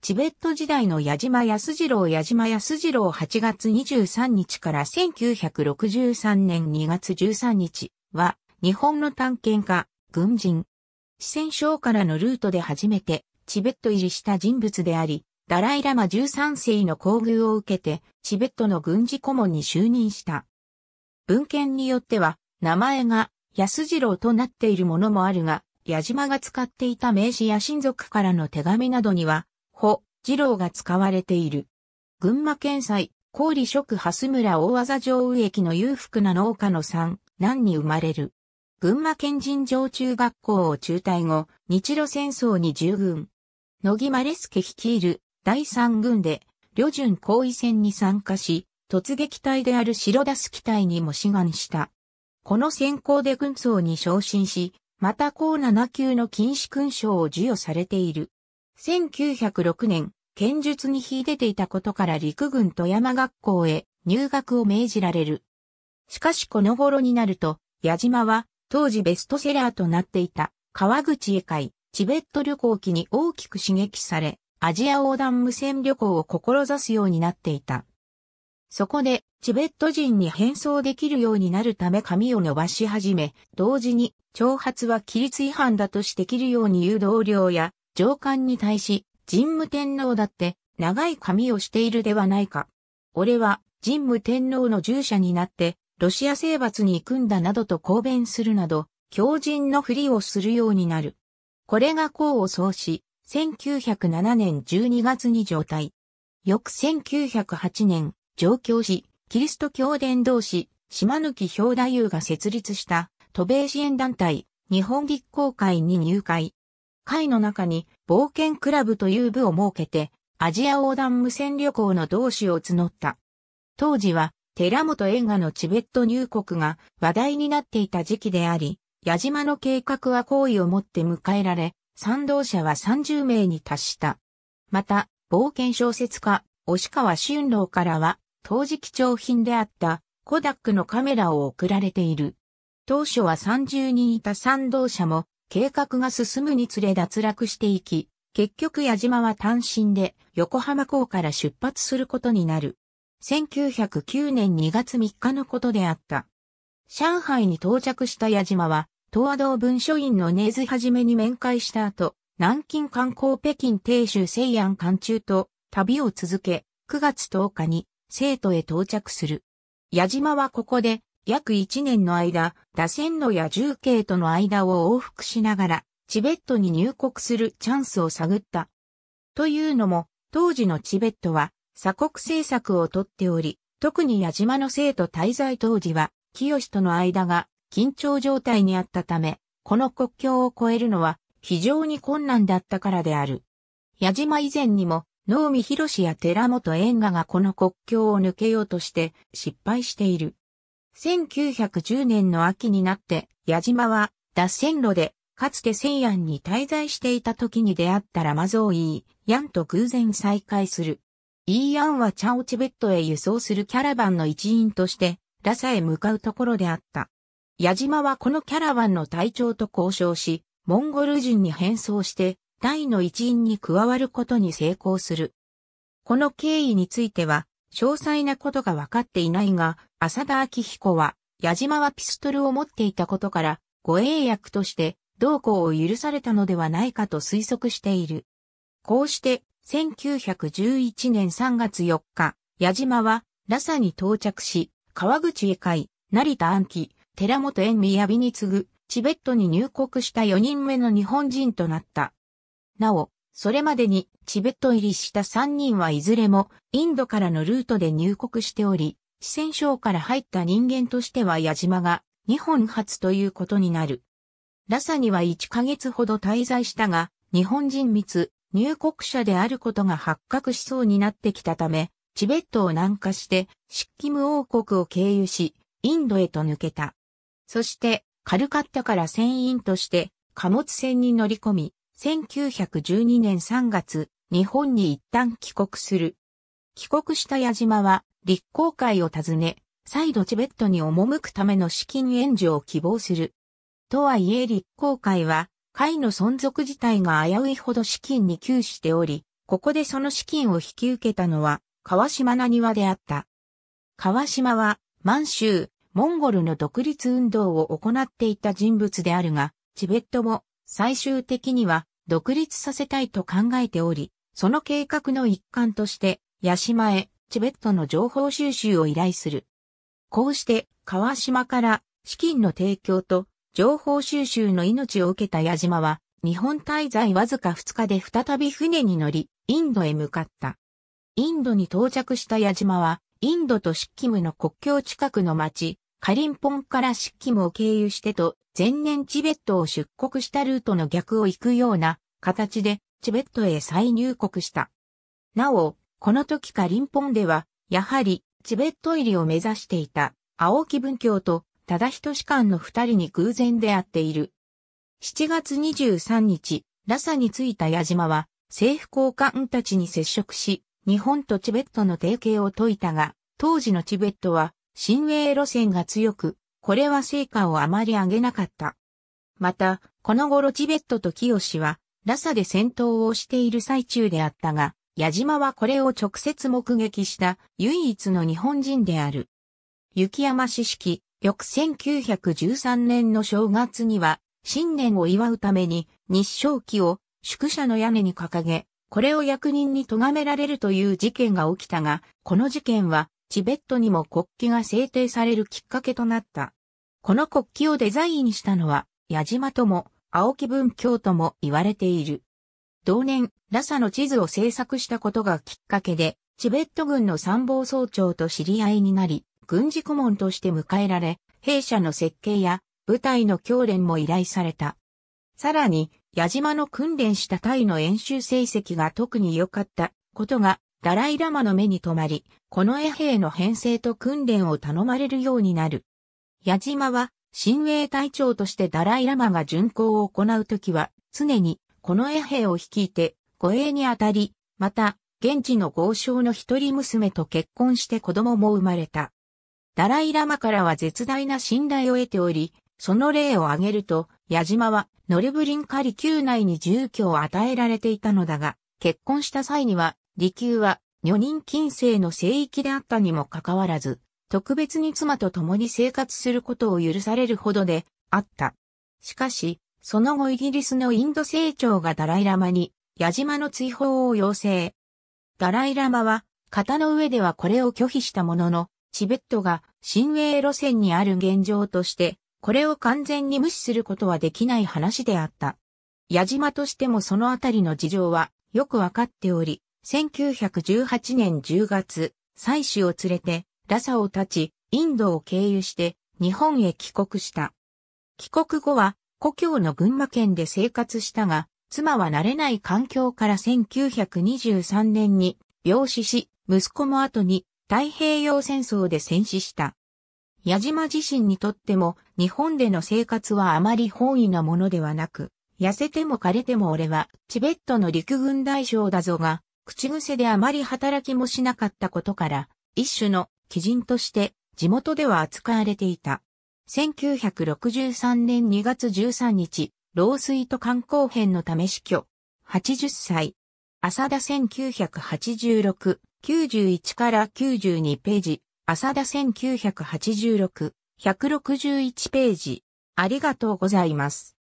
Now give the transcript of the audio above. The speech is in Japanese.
チベット時代の矢島康次郎矢島康次郎8月23日から1963年2月13日は日本の探検家、軍人。四川省からのルートで初めてチベット入りした人物であり、ダライラマ13世の厚遇を受けてチベットの軍事顧問に就任した。文献によっては名前が安次郎となっているものもあるが、矢島が使っていた名詞や親族からの手紙などには、ほ、二郎が使われている。群馬県西、高利職蓮村大技上右駅の裕福な農家の三男に生まれる。群馬県人上中学校を中退後、日露戦争に従軍。野木マレスケ率いる第三軍で、旅順行為戦に参加し、突撃隊である白田ス機隊にも志願した。この戦功で軍曹に昇進し、また高7級の禁止勲章を授与されている。1906年、剣術に秀でていたことから陸軍富山学校へ入学を命じられる。しかしこの頃になると、矢島は当時ベストセラーとなっていた川口へ会、チベット旅行機に大きく刺激され、アジア横断無線旅行を志すようになっていた。そこで、チベット人に変装できるようになるため髪を伸ばし始め、同時に、挑発は規律違反だとして切るように誘導僚や、上官に対し、神武天皇だって長い髪をしているではないか。俺は神武天皇の従者になって、ロシア征伐に行くんだなどと抗弁するなど、狂人のふりをするようになる。これが功を奏し、1907年12月に状態。翌1908年、上京し、キリスト教伝道師、島抜兵太夫が設立した、渡米支援団体、日本立候会に入会。会の中に冒険クラブという部を設けて、アジア横断無線旅行の同志を募った。当時は、寺本映画のチベット入国が話題になっていた時期であり、矢島の計画は好意を持って迎えられ、賛同者は30名に達した。また、冒険小説家、押川俊郎からは、当時貴重品であったコダックのカメラを送られている。当初は30人いた賛同者も計画が進むにつれ脱落していき、結局矢島は単身で横浜港から出発することになる。1909年2月3日のことであった。上海に到着した矢島は、東亜道文書院の根津はじめに面会した後、南京観光北京定州西安間中と旅を続け、9月10日に成都へ到着する。矢島はここで約1年の間、打線路や重慶との間を往復しながら、チベットに入国するチャンスを探った。というのも、当時のチベットは、鎖国政策をとっており、特に矢島の生徒滞在当時は、清との間が緊張状態にあったため、この国境を越えるのは非常に困難だったからである。矢島以前にも、能見博や寺本縁賀がこの国境を抜けようとして失敗している。1910年の秋になって、矢島は脱線路で、かつて西安に滞在していた時に出会ったラマゾーイー、ヤンと偶然再会する。イーヤンはチャオチベットへ輸送するキャラバンの一員として、ラサへ向かうところであった。矢島はこのキャラバンの隊長と交渉し、モンゴル人に変装して、大の一員に加わることに成功する。この経緯については、詳細なことが分かっていないが、浅田昭彦は、矢島はピストルを持っていたことから、護衛役として、同行を許されたのではないかと推測している。こうして、1911年3月4日、矢島は、ラサに到着し、川口へ会、成田安記、寺本縁宮美に次ぐ、チベットに入国した4人目の日本人となった。なお、それまでにチベット入りした3人はいずれもインドからのルートで入国しており、四川省から入った人間としては矢島が日本初ということになる。ラサには1ヶ月ほど滞在したが、日本人密、入国者であることが発覚しそうになってきたため、チベットを南下して、シッキム王国を経由し、インドへと抜けた。そして、カルカッタから船員として、貨物船に乗り込み、1912年3月、日本に一旦帰国する。帰国した矢島は、立候会を訪ね、再度チベットに赴くための資金援助を希望する。とはいえ立候会は、会の存続自体が危ういほど資金に窮しており、ここでその資金を引き受けたのは、川島な庭であった。川島は、満州、モンゴルの独立運動を行っていた人物であるが、チベットも最終的には独立させたいと考えており、その計画の一環として、屋島へチベットの情報収集を依頼する。こうして、川島から資金の提供と情報収集の命を受けた矢島は、日本滞在わずか2日で再び船に乗り、インドへ向かった。インドに到着した矢島は、インドとシッキムの国境近くの町、カリンポンからシッキムを経由してと、前年チベットを出国したルートの逆を行くような形で、チベットへ再入国した。なお、この時かリンポンでは、やはり、チベット入りを目指していた、青木文教と、忠仁士官の二人に偶然出会っている。7月23日、ラサに着いた矢島は、政府高官たちに接触し、日本とチベットの提携を解いたが、当時のチベットは、新英路線が強く、これは成果をあまり上げなかった。また、この頃チベットと清は、ラサで戦闘をしている最中であったが、矢島はこれを直接目撃した唯一の日本人である。雪山市式、翌1913年の正月には、新年を祝うために日照旗を宿舎の屋根に掲げ、これを役人に咎められるという事件が起きたが、この事件はチベットにも国旗が制定されるきっかけとなった。この国旗をデザインしたのは、矢島とも、青木文京とも言われている。同年、ラサの地図を制作したことがきっかけで、チベット軍の参謀総長と知り合いになり、軍事顧問として迎えられ、弊社の設計や部隊の教練も依頼された。さらに、矢島の訓練した隊の演習成績が特に良かったことが、ダライラマの目に留まり、この衛兵の編成と訓練を頼まれるようになる。矢島は、親衛隊長としてダライラマが巡行を行うときは、常にこの衛兵を率いて護衛にあたり、また、現地の豪商の一人娘と結婚して子供も生まれた。ダライラマからは絶大な信頼を得ており、その例を挙げると、矢島はノルブリンカリ宮内に住居を与えられていたのだが、結婚した際には、利休は女人禁制の聖域であったにもかかわらず、特別に妻と共に生活することを許されるほどであった。しかし、その後イギリスのインド政庁がダライラマに、矢島の追放を要請。ダライラマは、型の上ではこれを拒否したものの、チベットが新鋭路線にある現状として、これを完全に無視することはできない話であった。矢島としてもそのあたりの事情はよくわかっており、1918年10月、妻子を連れて、ラサを立ち、インドを経由して、日本へ帰国した。帰国後は、故郷の群馬県で生活したが、妻は慣れない環境から1923年に病死し、息子も後に太平洋戦争で戦死した。矢島自身にとっても日本での生活はあまり本意なものではなく、痩せても枯れても俺はチベットの陸軍大将だぞが、口癖であまり働きもしなかったことから、一種の基人として地元では扱われていた。1963年2月13日、老衰と肝硬変のため死去。80歳。浅田1986、91から92ページ。浅田1986、161ページ。ありがとうございます。